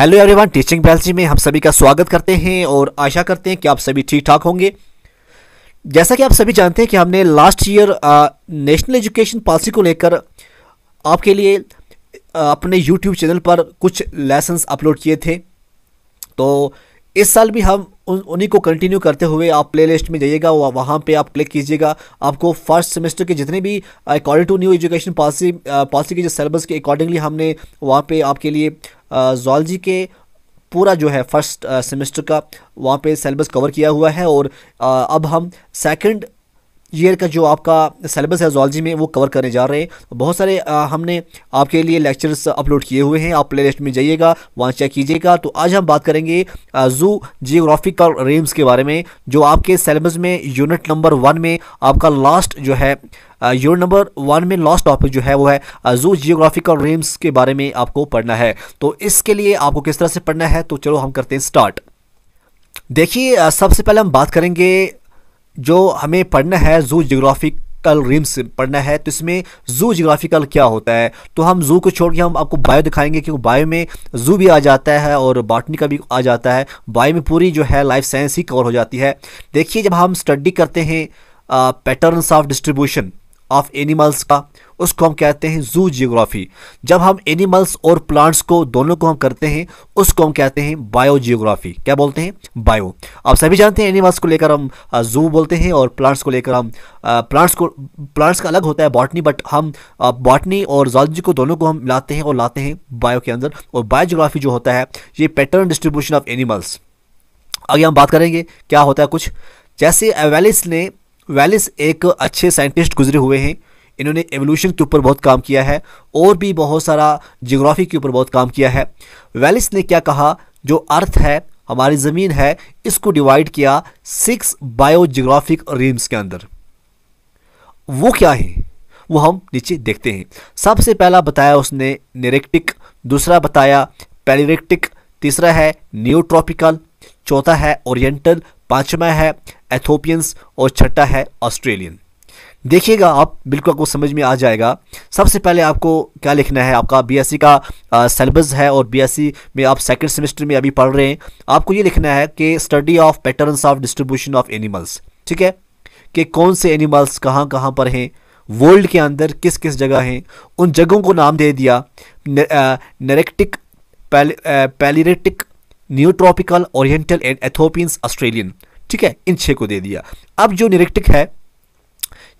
hello everyone teaching बैलसी में हम सभी का स्वागत करते हैं और आशा करते हैं कि आप सभी ठीक ठाक होंगे जैसा कि आप सभी जानते हैं कि हमने last year national education policy को लेकर आपके लिए आ, अपने यूट्यूब चैनल पर कुछ लेसन्स अपलोड किए थे तो इस साल भी हम उन उन्हीं को कंटिन्यू करते हुए आप प्लेलिस्ट में जाइएगा वहाँ पे आप क्लिक कीजिएगा आपको फर्स्ट सेमेस्टर के जितने भी according to new education policy policy के जो सिलेबस के अकॉर्डिंगली हमने वहाँ पे आपके लिए जोलॉजी के पूरा जो है फर्स्ट सेमेस्टर का वहाँ पे सिलेबस कवर किया हुआ है और आ, अब हम सेकंड ईयर का जो आपका सलेबस है जोलॉजी में वो कवर करने जा रहे हैं तो बहुत सारे आ, हमने आपके लिए लेक्चर्स अपलोड किए हुए हैं आप प्लेलिस्ट में जाइएगा वहाँ चेक कीजिएगा तो आज हम बात करेंगे जू जियोग्राफिकल रेम्स के बारे में जो आपके सलेबस में यूनिट नंबर वन में आपका लास्ट जो है यूनिट नंबर वन में लास्ट टॉपिक जो है वो है जू जियोग्राफिकल रेम्स के बारे में आपको पढ़ना है तो इसके लिए आपको किस तरह से पढ़ना है तो चलो हम करते हैं स्टार्ट देखिए सबसे पहले हम बात करेंगे जो हमें पढ़ना है जू जोग्राफिक कल रिम्स पढ़ना है तो इसमें जू जोग्राफिकल क्या होता है तो हम जू को छोड़ के हम आपको बायो दिखाएंगे क्योंकि बायो में जू भी आ जाता है और बॉटनी का भी आ जाता है बायो में पूरी जो है लाइफ साइंस ही कवर हो जाती है देखिए जब हम स्टडी करते हैं patterns of distribution of animals का उसको हम कहते हैं जू जियोग्राफी जब हम एनिमल्स और प्लांट्स को दोनों को हम करते हैं उसको हम कहते हैं बायो जियोग्राफी क्या बोलते हैं बायो आप सभी जानते हैं एनिमल्स को लेकर हम जू बोलते हैं और प्लांट्स को लेकर हम प्लांट्स को प्लांट्स का अलग होता है बॉटनी बट हम बॉटनी और जॉलजी को दोनों को हम लाते हैं और लाते हैं बायो के अंदर और बायो जियोग्राफी जो होता है ये पैटर्न डिस्ट्रीब्यूशन ऑफ एनिमल्स आगे हम बात करेंगे क्या होता है कुछ जैसे एवेलिस ने वैलिस एक अच्छे साइंटिस्ट गुजरे हुए हैं इन्होंने एवोल्यूशन के ऊपर बहुत काम किया है और भी बहुत सारा जियोग्राफी के ऊपर बहुत काम किया है वैलिस ने क्या कहा जो अर्थ है हमारी ज़मीन है इसको डिवाइड किया सिक्स बायोजियोग्राफिक रीम्स के अंदर वो क्या है वो हम नीचे देखते हैं सबसे पहला बताया उसने निरेक्टिक दूसरा बताया पेरिरेक्टिक तीसरा है न्यूट्रॉपिकल चौथा है ओरिएंटल पांचवा है एथोपियंस और छठा है ऑस्ट्रेलियन देखिएगा आप बिल्कुल आपको समझ में आ जाएगा सबसे पहले आपको क्या लिखना है आपका बीएससी का सिलेबस है और बीएससी में आप सेकंड सेमेस्टर में अभी पढ़ रहे हैं आपको ये लिखना है कि study of patterns of distribution of animals ठीक है कि कौन से एनिमल्स कहाँ कहाँ पर हैं वर्ल्ड के अंदर किस किस जगह हैं उन जगहों को नाम दे दिया Nearctic Palearctic Neotropical Oriental and Ethiopians Australian ठीक है इन छे को दे दिया अब जो निरिक्टिक है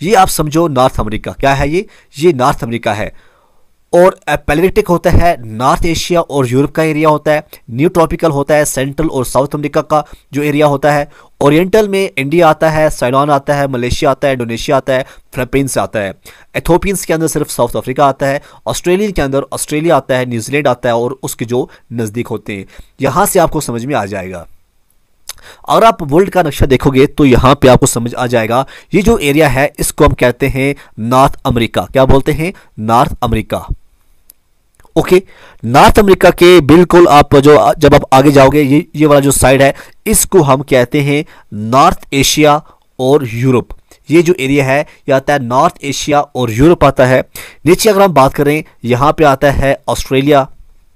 ये आप समझो नॉर्थ अमेरिका क्या है ये ये नॉर्थ अमेरिका है और पैलेटिक होता है नॉर्थ एशिया और यूरोप का एरिया होता है न्यू ट्रॉपिकल होता है सेंट्रल और साउथ अमेरिका का जो एरिया होता है ओरिएंटल में इंडिया आता है साइलॉन आता है मलेशिया आता है इंडोनेशिया आता है फिलिपींस आता है एथोपियंस के अंदर सिर्फ साउथ अफ्रीका आता है ऑस्ट्रेलिया के अंदर ऑस्ट्रेलिया आता है न्यूजीलैंड आता है और उसके जो नज़दीक होते हैं यहाँ से आपको समझ में आ जाएगा अगर आप वर्ल्ड का नक्शा देखोगे तो यहाँ पे आपको समझ आ जाएगा ये जो एरिया है इसको हम कहते हैं नॉर्थ अमेरिका क्या बोलते हैं North America okay North America के बिल्कुल आप जो जब आप आगे जाओगे ये ये वाला जो साइड है इसको हम कहते हैं नॉर्थ एशिया और यूरोप ये जो एरिया है ये आता है नॉर्थ एशिया और यूरोप आता है नीचे अगर हम बात करें यहाँ पे आता है ऑस्ट्रेलिया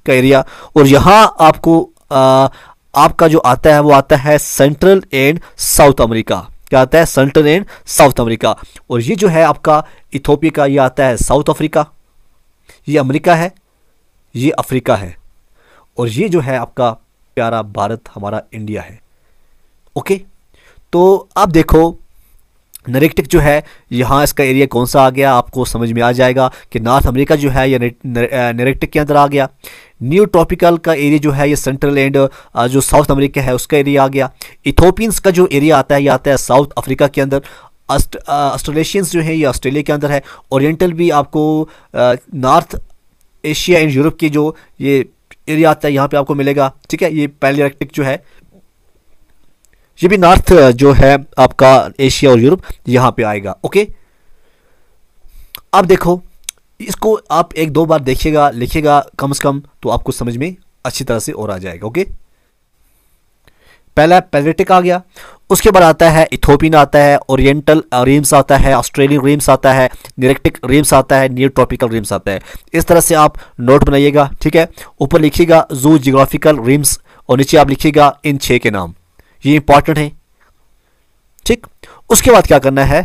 का एरिया और यहाँ आपको आ, आपका जो आता है वो आता है सेंट्रल एंड साउथ अमेरिका क्या आता है सेंट्रल एंड साउथ अमेरिका और ये जो है आपका इथोपिया का ये आता है साउथ अफ्रीका ये अमेरिका है ये अफ्रीका है और ये जो है आपका प्यारा भारत हमारा इंडिया है ओके तो आप देखो नरेक्टिक जो है यहाँ इसका एरिया कौन सा आ गया आपको समझ में आ जाएगा कि नॉर्थ अमेरिका जो है ये नरेक्टिक के अंदर आ गया न्यू ट्रॉपिकल का एरिया जो है ये सेंट्रल एंड जो साउथ अमेरिका है उसका एरिया आ गया इथोपियंस का जो एरिया आता है ये आता है साउथ अफ्रीका के अंदर ऑस्ट्रेलेशियंस जो है ये ऑस्ट्रेलिया के अंदर है ओरिएंटल भी आपको नॉर्थ एशिया एंड यूरोप के जो ये एरिया आता है यहाँ पे आपको मिलेगा ठीक है ये पैलियाक्टिक जो है ये भी नॉर्थ जो है आपका एशिया और यूरोप यहाँ पे आएगा ओके अब देखो इसको आप एक दो बार देखिएगा लिखिएगा कम से कम तो आपको समझ में अच्छी तरह से और आ जाएगा ओके पहला पैलेटिक आ गया उसके बाद आता है इथोपिन आता है ओरिएंटल रिम्स आता है ऑस्ट्रेलियन रिम्स आता है निरेक्टिक रिम्स आता है न्यू ट्रॉपिकल रिम्स आता है इस तरह से आप नोट बनाइएगा ठीक है ऊपर लिखिएगा जू जियोग्राफिकल रिम्स और नीचे आप लिखिएगा इन छः के नाम ये इंपॉर्टेंट है ठीक उसके बाद क्या करना है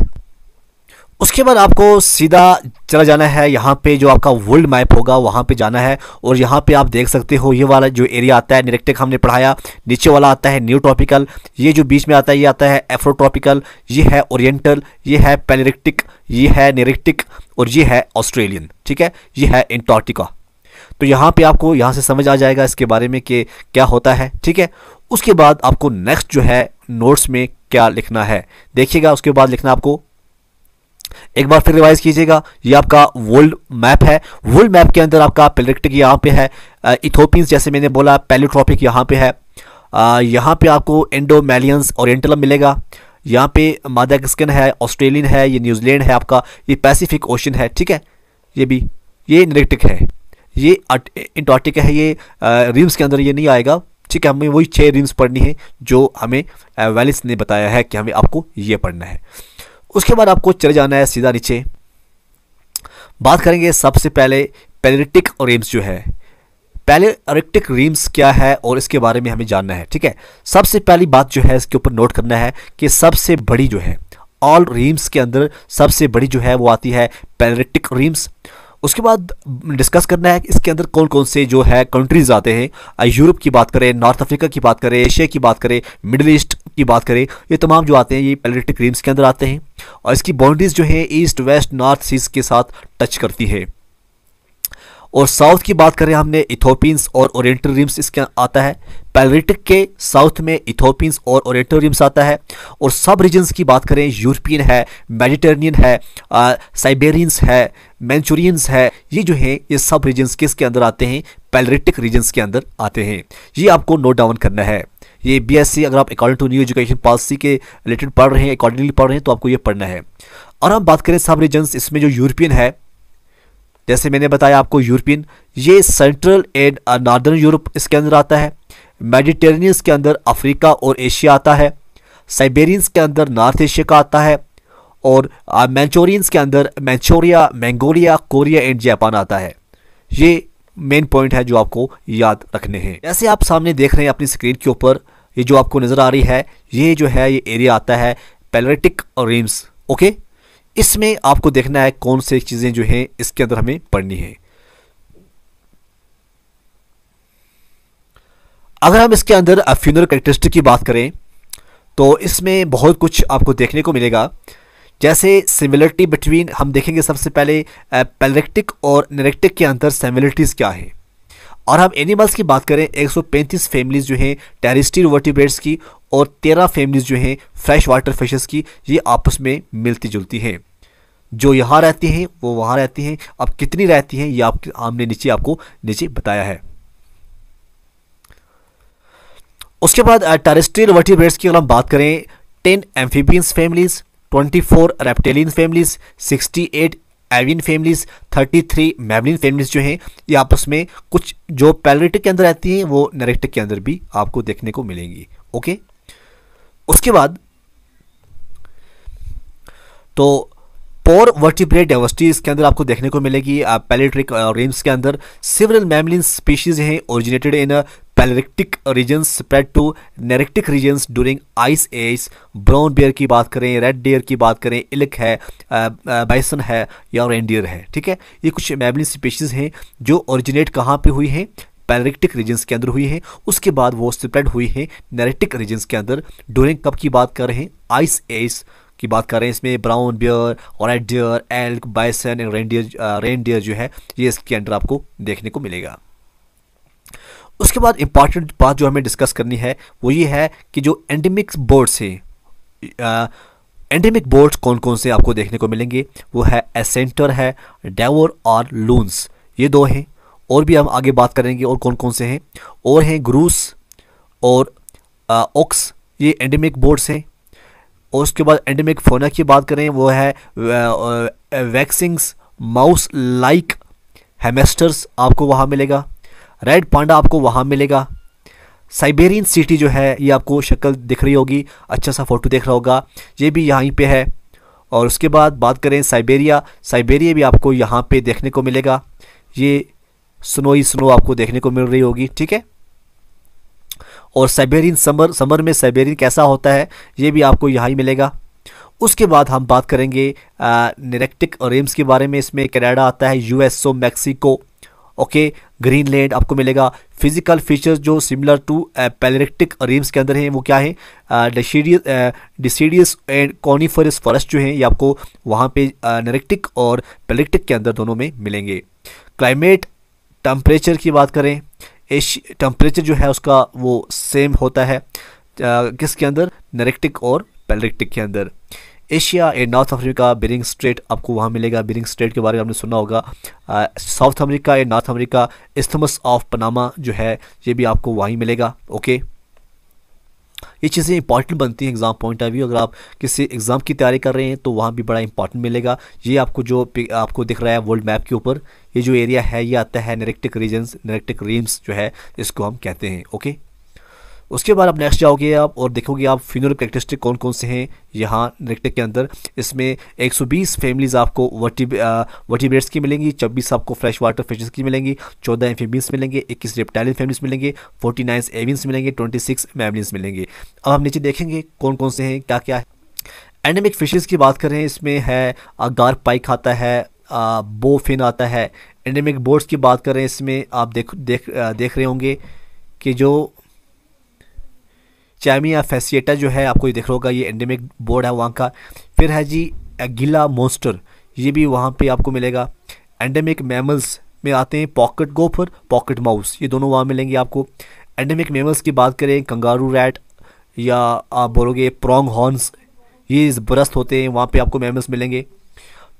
उसके बाद आपको सीधा चला जाना है यहाँ पे जो आपका वर्ल्ड मैप होगा वहाँ पे जाना है और यहाँ पे आप देख सकते हो ये वाला जो एरिया आता है निरेक्टिक हमने पढ़ाया नीचे वाला आता है न्यू ट्रॉपिकल ये जो बीच में आता है ये आता है एफ्रो ट्रॉपिकल ये है ओरिएंटल ये है पेनरिक्टिक ये है निरेक्टिक और ये है ऑस्ट्रेलियन ठीक है ये है एंटार्टिका तो यहाँ पे आपको यहाँ से समझ आ जाएगा इसके बारे में कि क्या होता है ठीक है उसके बाद आपको नेक्स्ट जो है नोट्स में क्या लिखना है देखिएगा उसके बाद लिखना आपको एक बार फिर रिवाइज कीजिएगा ये आपका वर्ल्ड मैप है वर्ल्ड मैप के अंदर आपका पेलेक्टिक यहाँ पे है इथोपियंस जैसे मैंने बोला पेलीट्रॉपिक यहाँ पे है यहाँ पे आपको इंडोमेलियंस ओरिएंटलम मिलेगा यहाँ पे मादागस्कन है ऑस्ट्रेलियन है ये न्यूजीलैंड है आपका ये पैसिफिक ओशन है ठीक है ये भी ये नेरेक्टिक है ये इंटॉर्टिका है ये रिम्स के अंदर ये नहीं आएगा ठीक है हमें वही छः रिम्स पढ़नी है जो हमें वैलिस ने बताया है कि हमें आपको ये पढ़ना है उसके बाद आपको चले जाना है सीधा नीचे बात करेंगे सबसे पहले पेलिटिक रिम्स जो है पहले अरेक्टिक रिम्स क्या है और इसके बारे में हमें जानना है ठीक है सबसे पहली बात जो है इसके ऊपर नोट करना है कि सबसे बड़ी जो है ऑल रिम्स के अंदर सबसे बड़ी जो है वो आती है पेलरेक्टिक रिम्स उसके बाद डिस्कस करना है कि इसके अंदर कौन कौन से जो है कंट्रीज़ आते हैं यूरोप की बात करें नॉर्थ अफ्रीका की बात करें एशिया की बात करें मिडिल ईस्ट की बात करें ये तमाम जो आते हैं ये पैलेटिक रिम्स के अंदर आते हैं और इसकी बाउंड्रीज़ जो है ईस्ट वेस्ट नॉर्थ सीज के साथ टच करती है और साउथ की बात करें हमने इथोपियंस और ओरिएंटल रिम्स इसके आता है पैलरिटिक के साउथ में इथोपियंस और ओरिएंटल रिम्स आता है और सब रीजन्स की बात करें यूरोपियन है मेडिटेरेनियन है साइबेरियंस है मैंचुरियंस है ये जो है ये सब रीजन्स किसके अंदर आते हैं पैलरिटिक रीजन्स के अंदर आते हैं ये आपको नोट डाउन करना है ये बी अगर आप according to new education policy के रिलेटेड पढ़ रहे हैं अकॉर्डिंगली पढ़ रहे हैं तो आपको ये पढ़ना है और हम बात करें सब रीजन्स इसमें जो यूरोपियन है जैसे मैंने बताया आपको यूरोपियन ये सेंट्रल एंड नार्दर्न यूरोप इसके अंदर आता है मेडिटेरियंस के अंदर अफ्रीका और एशिया आता है साइबेरियंस के अंदर नॉर्थ एशिया का आता है और मैंचोरियंस के अंदर Manchuria Mongolia Korea and Japan आता है ये मेन पॉइंट है जो आपको याद रखने हैं जैसे आप सामने देख रहे हैं अपनी स्क्रीन के ऊपर ये जो आपको नज़र आ रही है ये जो है ये एरिया आता है पैलेटिक रिम्स ओके इसमें आपको देखना है कौन से चीज़ें जो हैं इसके अंदर हमें पढ़नी है अगर हम इसके अंदर फ्यूनर करेक्टरिस्टिक की बात करें तो इसमें बहुत कुछ आपको देखने को मिलेगा जैसे सिमिलरिटी बिटवीन हम देखेंगे सबसे पहले पेलेक्टिक और नेरेक्टिक के अंदर सिमिलरिटीज़ क्या है और हम एनिमल्स की बात करें 135 फैमिलीज़ जो हैं टेरिस्टी वर्टिब्रेट्स की और तेरह फैमिलीज जो हैं फ्रेश वाटर फिशेस की ये आपस में मिलती जुलती हैं जो यहाँ रहती हैं वो वहाँ रहती हैं अब कितनी रहती हैं ये आपके आमने नीचे आपको नीचे बताया है उसके बाद टेरेस्ट्रियल वर्टिब्रेट्स की अगर हम बात करें ten amphibians families twenty four reptilian families sixty eight avian families thirty three mammalian families जो हैं ये आपस में कुछ जो पैलरेटिक के अंदर रहती हैं वो नरेटिक के अंदर भी आपको देखने को मिलेंगी ओके उसके बाद तो पोर वर्टिब्रेट डाइवर्सिटी इसके अंदर आपको देखने को मिलेगी पैलेट्रिक रेंज के अंदर सिवरल मैमलिन स्पीशीज हैं originated in palearctic region spread to nearctic region during ice age brown bear की बात करें रेड डियर की बात करें इलक है बाइसन है या रेनडियर है ठीक है ये कुछ मैमलिन स्पीशीज़ हैं जो ओरिजिनेट कहाँ पे हुई हैं पैनरिक्टिक रीजन्स के अंदर हुई है उसके बाद वो स्प्रेड हुई है नैरेटिक रीजन्स के अंदर डूरिंग कब की बात कर रहे हैं आइस एस की बात कर रहे हैं इसमें ब्राउन बियर और deer elk bison and reindeer reindeer जो है ये इसके अंडर आपको देखने को मिलेगा उसके बाद इंपॉर्टेंट बात जो हमें डिस्कस करनी है वो ये है कि जो एंडेमिक बर्ड्स हैं एंडेमिक बर्ड्स कौन कौन से आपको देखने को मिलेंगे वो है एसेंटर है डेवर और लूंस ये दो हैं और भी हम आगे बात करेंगे और कौन कौन से हैं और हैं ग्रूस और ऑक्स ये एंडेमिक बोर्ड्स हैं और उसके बाद एंडेमिक फोना की बात करें वो है वैक्सिंग्स माउस लाइक हेमेस्टर्स आपको वहाँ मिलेगा रेड पांडा आपको वहाँ मिलेगा साइबेरियन सिटी जो है ये आपको शक्ल दिख रही होगी अच्छा सा फ़ोटो देख रहा होगा ये भी यहीं पे है और उसके बाद बात करें साइबेरिया साइबेरिया भी आपको यहाँ पे देखने को मिलेगा ये स्नो ही स्नो आपको देखने को मिल रही होगी ठीक है और साइबेरियन समर समर में साइबेरियन कैसा होता है ये भी आपको यहाँ ही मिलेगा उसके बाद हम बात करेंगे नेरेक्टिक रेम्स के बारे में इसमें कनाडा आता है यूएसओ मैक्सिको ओके ग्रीनलैंड आपको मिलेगा फिजिकल फीचर्स जो सिमिलर टू पैलेरेक्टिक रेम्स के अंदर हैं वो क्या है deciduous deciduous and coniferous forest जो हैं ये आपको वहाँ पे निरेक्टिक और पैलरेक्टिक के अंदर दोनों में मिलेंगे क्लाइमेट टम्परेचर की बात करें एश टम्परेचर जो है उसका वो सेम होता है किसके अंदर नरेक्टिक और पेलरेक्टिक के अंदर Asia and North Africa Bering Strait आपको वहाँ मिलेगा बिरिंग स्ट्रेट के बारे में आपने सुना होगा South America and North America isthmus of Panama जो है ये भी आपको वहीं मिलेगा ओके ये चीज़ें इंपॉर्टेंट बनती हैं एग्ज़ाम पॉइंट ऑफ व्यू अगर आप किसी एग्ज़ाम की तैयारी कर रहे हैं तो वहाँ भी बड़ा इंपॉर्टेंट मिलेगा ये आपको जो आपको दिख रहा है वर्ल्ड मैप के ऊपर ये जो एरिया है ये आता है नेरेक्टिक रीजन्स नेरेक्टिक रीम्स जो है इसको हम कहते हैं ओके उसके बाद आप नेक्स्ट जाओगे आप और देखोगे आप फिनोल करेक्टरिस्टिक कौन कौन से हैं यहाँ नेक्टेक के अंदर इसमें 120 फैमिलीज़ आपको वर्टिब बेड्स की मिलेंगी 26 आपको फ्रेश वाटर फिशेस की मिलेंगी 14 एम्फीबीस मिलेंगे 21 रेप्टाइलियन फैमिलीज मिलेंगे 49 एविन्स मिलेंगे 26 मैमलियंस मिलेंगे अब हम नीचे देखेंगे कौन कौन से हैं क्या क्या है एंडेमिक फिशेज़ की बात करें इसमें है गार पाइक आता है बो फिन आता है एंडमिक बोर्ड्स की बात करें इसमें आप देख देख देख रहे होंगे कि जो चैमिया फैसिएटा जो है आपको ये देख होगा ये एंडेमिक बोर्ड है वहाँ का फिर है जी एगिला मोस्टर ये भी वहाँ पे आपको मिलेगा एंडेमिक मैमल्स में आते हैं पॉकेट गोफर पॉकेट माउस ये दोनों वहाँ मिलेंगे आपको एंडेमिक मेमल्स की बात करें कंगारू रैट या आप बोलोगे प्रोंग हॉर्नस ये बरस्त होते हैं वहाँ पे आपको मेमल्स मिलेंगे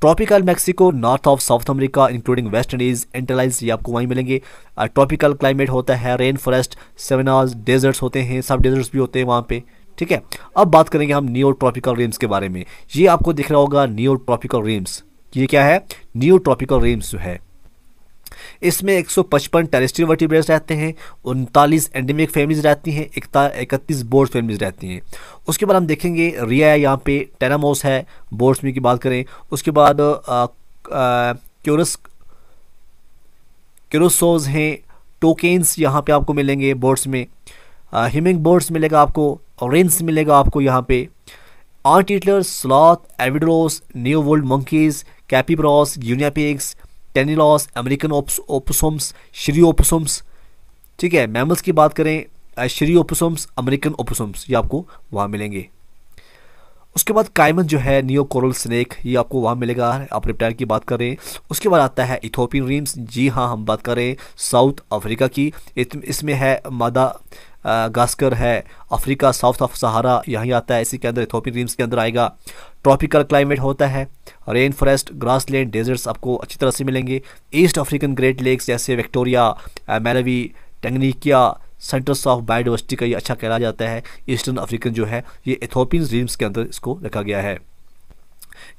tropical Mexico north of South America including West Indies Antilles ये आपको वहीं मिलेंगे ट्रॉपिकल क्लाइमेट होता है रेन फॉरेस्ट सेवनाज डेजर्ट्स होते हैं सब डेजर्ट्स भी होते हैं वहाँ पे ठीक है अब बात करेंगे हम न्यू ट्रॉपिकल रेम्स के बारे में ये आपको दिख रहा होगा न्यू ट्रॉपिकल रेम्स ये क्या है न्यू ट्रॉपिकल रेम्स जो है इसमें 155 टेरेस्ट्रियल वर्टिब्रेट्स रहते हैं उनतालीस एंडेमिक फैमिलीज रहती हैं इकतीस बोर्ड फैमिलीज रहती हैं उसके बाद हम देखेंगे रिया है यहाँ पे टेनामोस है बोर्ड्स में की बात करें उसके बाद क्यूरस क्यूरसोज हैं टोकेंस यहाँ पे आपको मिलेंगे बोर्ड्स में हिमिंग बोर्ड्स मिलेगा आपको रेंस मिलेगा आपको यहाँ पे आर्ट ईटलर स्लॉथ एविड्रोस new world monkeys capybaras guinea pigs टेनिलॉस अमेरिकन ओपोसोम्स श्री ओपोसोम्स ठीक है मैमल्स की बात करें श्री ओपोसोम्स अमेरिकन ओपोसोम्स ये आपको वहाँ मिलेंगे उसके बाद कायमन जो है नियो कोरल स्नेक ये आपको वहाँ मिलेगा आप रिप्टायर की बात करें उसके बाद आता है इथोपियन रीम्स जी हाँ हम बात करें साउथ अफ्रीका की इसमें है मादा गास्कर है अफ्रीका साउथ ऑफ सहारा यहीं आता है इसी के अंदर इथोपियन रीम्स के अंदर आएगा ट्रॉपिकल क्लाइमेट होता है rain forest grassland deserts आपको अच्छी तरह से मिलेंगे ईस्ट अफ्रीकन ग्रेट लेक्स जैसे Victoria Malawi Tanganyika centres of biodiversity का ये अच्छा कहला जाता है ईस्टर्न अफ्रीकन जो है ये एथोपियन रीम्स के अंदर इसको रखा गया है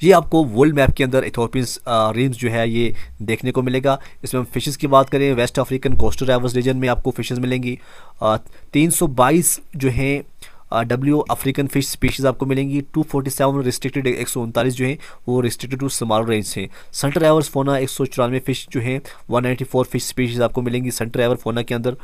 ये आपको वर्ल्ड मैप के अंदर इथोपियंस रिम्स जो है ये देखने को मिलेगा इसमें हम फिशेस की बात करें west African coastal rivers region में आपको फिशेस मिलेंगी तीन सौ बाईस जो हैं डब्ल्यू अफ्रीकन फिश स्पीशीज़ आपको मिलेंगी 247 रिस्ट्रिक्टेड एक जो है वो रिस्ट्रिक्टेड टू स्मॉल रेंज हैं सेंटर एवर फोना एक सौ चौरानवे फिश जो नाइनटी 194 फिश स्पीशीज़ आपको मिलेंगी सेंटर एवर फोना के अंदर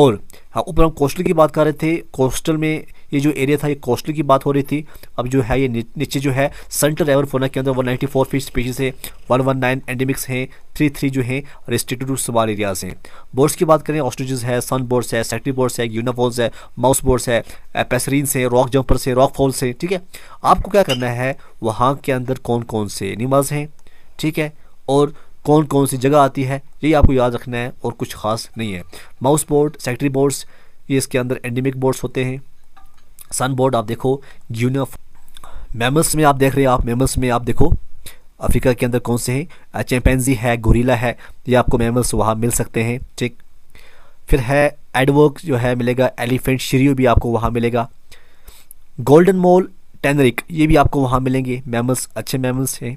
और हाँ ऊपर हम कोस्टल की बात कर रहे थे कोस्टल में ये जो एरिया था ये कोस्टली की बात हो रही थी अब जो है ये नीचे जो है सेंट्रल एवरफोना के अंदर one ninety four feet species है वन वन नाइन एंडेमिक्स हैं थ्री थ्री जो हैं रिस्ट्रिक्ट टू सवाल एरियाज हैं बोर्ड्स की बात करें ऑस्ट्रिजेस है सन बोर्ड्स है सेक्टरी बोर्ड्स है यूनाफोल्स है माउस बोर्ड्स है पेसरीन से रॉक जंपर्स हैं रॉक फॉल्स हैं ठीक है आपको क्या करना है वहाँ के अंदर कौन कौन से एनिमल्स हैं ठीक है और कौन कौन सी जगह आती है यही आपको याद रखना है और कुछ खास नहीं है माउस बोर्ड सेक्टरी बोर्ड्स ये इसके अंदर एंडेमिक बोर्ड्स होते हैं सन बोर्ड आप देखो यूनिफ मेमल्स में आप देख रहे हैं आप मेमल्स में आप देखो अफ्रीका के अंदर कौन से हैं चैम्पेंजी है गोरीला है ये आपको मेमल्स वहाँ मिल सकते हैं ठीक फिर है एडवर्क जो है मिलेगा एलिफेंट शरीर भी आपको वहाँ मिलेगा गोल्डन मोल टेनरिक ये भी आपको वहाँ मिलेंगे मेमल्स अच्छे मेमल्स हैं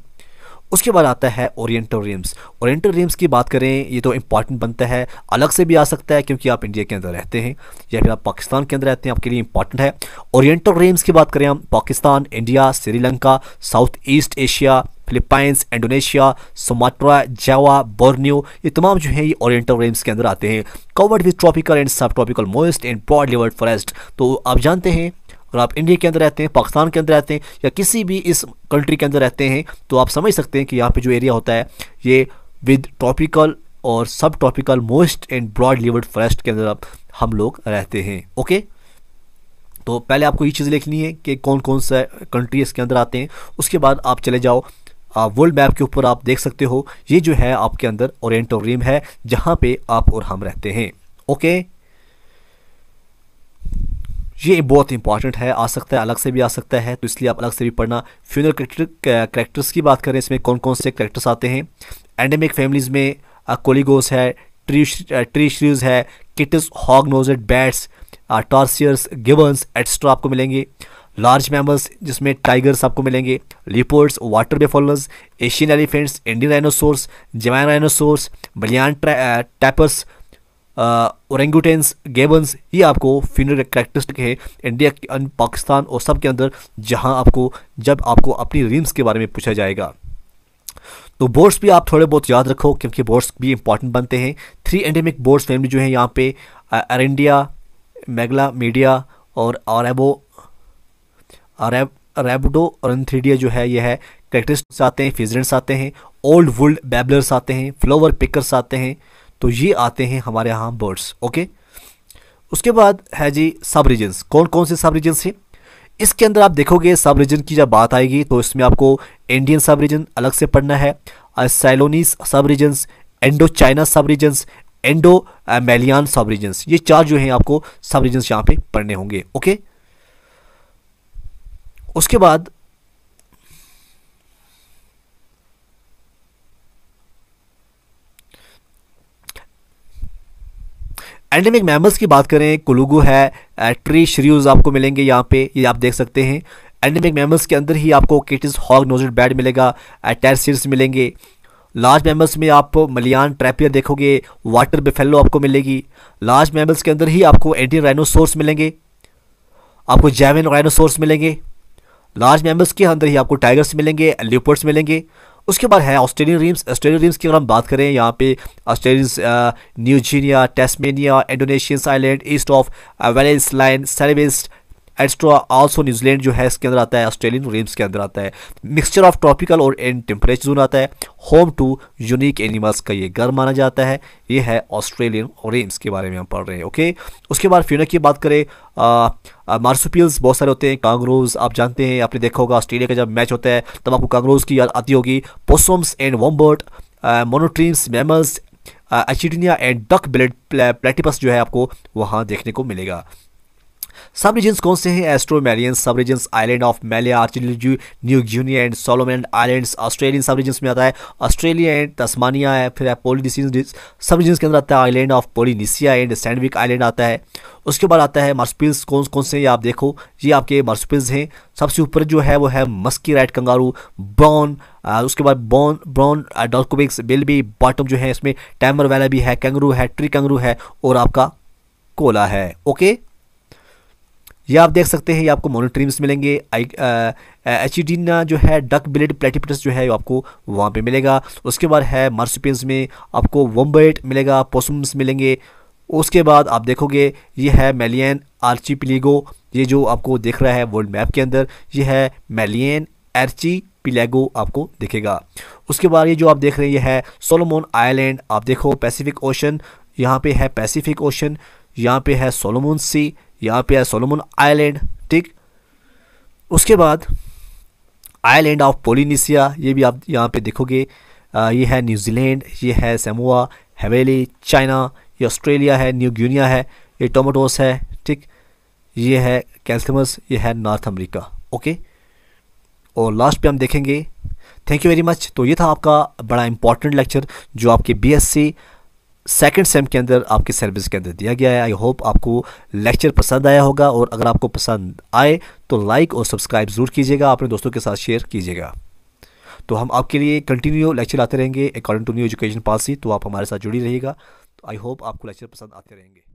उसके बाद आता है ओरिएंटोरियम्स ओरिएंटोरियम्स की बात करें ये तो इंपॉर्टेंट बनता है अलग से भी आ सकता है क्योंकि आप इंडिया के अंदर रहते हैं या फिर आप पाकिस्तान के अंदर रहते हैं आपके लिए इंपॉर्टेंट है ओरिएंटोरियम्स की बात करें हम Pakistan India Sri Lanka south east Asia Philippines Indonesia Sumatra Java Borneo ये तमाम जो है ये ओरिएंटल रेम्स के अंदर आते हैं covered with tropical and subtropical moist and broad leaved forest तो आप जानते हैं अगर आप इंडिया के अंदर रहते हैं पाकिस्तान के अंदर रहते हैं या किसी भी इस कंट्री के अंदर रहते हैं तो आप समझ सकते हैं कि यहाँ पर जो एरिया होता है ये विद ट्रॉपिकल और subtropical moist and broad leaved forest के अंदर हम लोग रहते हैं ओके तो पहले आपको ये चीज़ लिखनी है कि कौन कौन सा कंट्री इसके अंदर आते हैं उसके बाद आप चले जाओ वर्ल्ड मैप के ऊपर आप देख सकते हो ये जो है आपके अंदर ओरिएंटोरियम है जहाँ पे आप और हम रहते हैं ओके ये बहुत इंपॉर्टेंट है आ सकता है अलग से भी आ सकता है तो इसलिए आप अलग से भी पढ़ना फ्यूनल करेक्टर्स की बात करें इसमें कौन कौन से करेक्टर्स आते हैं एंडेमिक फैमिलीज़ में कोलिगोस है ट्री ट्री श्रीज है Kitti's hog nosed bats tarsiers gibbons etcetera आपको मिलेंगे लार्ज मैमल्स जिसमें टाइगर्स आपको मिलेंगे leopards water buffaloes Asian elephants Indian rhinoceros Javan rhinoceros Malayan tapirs orangutans gibbons ये आपको फिनर करेक्टरिस्टिक है इंडिया पाकिस्तान और सब के अंदर जहाँ आपको जब आपको अपनी रिम्स के बारे में पूछा जाएगा तो बोर्ड्स भी आप थोड़े बहुत याद रखो क्योंकि बोर्ड्स भी इंपॉर्टेंट बनते हैं थ्री एंडेमिक बोर्ड्स फैमिली जो है यहाँ पे इंडिया मेगला मीडिया और आरबो रेबडो और एंथ्रीडिया जो है यह है करेक्टरिस्टिक्स आते हैं फिजरेंट्स आते हैं ओल्ड वुल्ड बैबलर्स आते हैं फ्लोवर पिकर्स आते हैं तो ये आते हैं हमारे यहाँ बर्ड्स ओके उसके बाद है जी सब रीजन्स कौन कौन से सब रीजन्स हैं इसके अंदर आप देखोगे सब रीजन की जब बात आएगी तो इसमें आपको इंडियन सब रीजन अलग से पढ़ना है Ceylonese subregions Indochina subregions Indo Malayan subregions ये चार जो हैं आपको सब रीजन्स यहाँ पे पढ़ने होंगे ओके उसके बाद एंडेमिक मैमल्स की बात करें कुलुगु है ट्री श्रीज आपको मिलेंगे यहाँ पे ये आप देख सकते हैं एंडेमिक मैमल्स के अंदर ही आपको केटिस हॉग नोजेड बैड मिलेगा टेरसिर्स मिलेंगे लार्ज मैमल्स में आप मलियान ट्रैपियर देखोगे वाटर बेफेलो आपको मिलेगी लार्ज मैमल्स के अंदर ही आपको एंटी राइनोसोर्स मिलेंगे आपको जैविन राइनोसोर्स मिलेंगे लार्ज मैमल्स के अंदर ही आपको टाइगर्स मिलेंगे लिपोर्ट्स मिलेंगे उसके बाद है ऑस्ट्रेलियन रिम्स ऑस्ट्रेलियन रिम्स की अगर हम बात करें यहाँ पे Australians New Guinea Tasmania Indonesians island east of Wallace's line Celebes etcetera also New Zealand जो है इसके अंदर आता है ऑस्ट्रेलियन रेम्स के अंदर आता है मिक्सचर ऑफ ट्रॉपिकल और एंड टेम्परेचर जोन आता है होम टू यूनिक एनिमल्स का ये घर माना जाता है ये है ऑस्ट्रेलियन रेम्स के बारे में हम पढ़ रहे हैं ओके उसके बाद फ्यूनक की बात करें मार्सुपियल्स बहुत सारे होते हैं कांग्रोज आप जानते हैं आपने देखा होगा ऑस्ट्रेलिया का जब मैच होता है तब आपको कांग्रोज की याद आती होगी possums and wombat monotremes mammals echidna and duck billed platypus जो है आपको वहाँ देखने को मिलेगा सब रीजन कौन से हैं Austromelanesian sub region island of Melanesia archipelago New Guinea and Solomon island Australian sub region में आता है ऑस्ट्रेलिया एंड तस्मानिया है फिर पोलिनिसियन सब रीजन के अंदर आता है island of Polynesia and Sandwich island आता है उसके बाद आता है मार्सपिल्स कौन कौन से ये आप देखो ये आपके मार्सपिल्स हैं सबसे ऊपर जो है वो है मस्की राइट कंगारू ब्राउन उसके बाद बॉन ब्राउन डॉल्कोबिक्स भी बॉटम जो है इसमें टैमर वैला भी है कंगरू है ट्री कंगरू है और आपका कोला है ओके यह आप देख सकते हैं ये आपको मोनोट्रीम्स मिलेंगे एचिडीना e जो है डक बिलेड प्लेटिपटस जो है आपको वहाँ पे मिलेगा उसके बाद है मार्सुपियंस में आपको वम्बेट मिलेगा पोसम्स मिलेंगे उसके बाद आप देखोगे ये है मेलियन आर्ची ये जो आपको देख रहा है वर्ल्ड मैप के अंदर ये है मेलियन एर्ची पिलेगो आपको दिखेगा उसके बाद ये जो आप देख रहे हैं ये है सोलोमोन आइलैंड आप देखो पैसिफिक ओशन यहाँ पे है पैसिफिक ओशन यहाँ पे है सोलोमोन सी यहाँ पे है सोलोमन आइलैंड ठीक उसके बाद आइलैंड ऑफ पोलिनीसिया ये भी आप यहाँ पे देखोगे ये है न्यूजीलैंड ये है सेमुआ हवेली चाइना ये ऑस्ट्रेलिया है न्यू गिनिया है ये टोमेटोस है ठीक ये है कैल्थमस ये है नॉर्थ अमेरिका ओके और लास्ट पे हम देखेंगे थैंक यू वेरी मच तो ये था आपका बड़ा इंपॉर्टेंट लेक्चर जो आपके बी सेकेंड सेम के अंदर आपके सर्विस के अंदर दिया गया है आई होप आपको लेक्चर पसंद आया होगा और अगर आपको पसंद आए तो लाइक और सब्सक्राइब ज़रूर कीजिएगा अपने दोस्तों के साथ शेयर कीजिएगा तो हम आपके लिए कंटिन्यू लेक्चर आते रहेंगे according to new education policy तो आप हमारे साथ जुड़ी रहिएगा तो आई होप आपको लेक्चर पसंद आते रहेंगे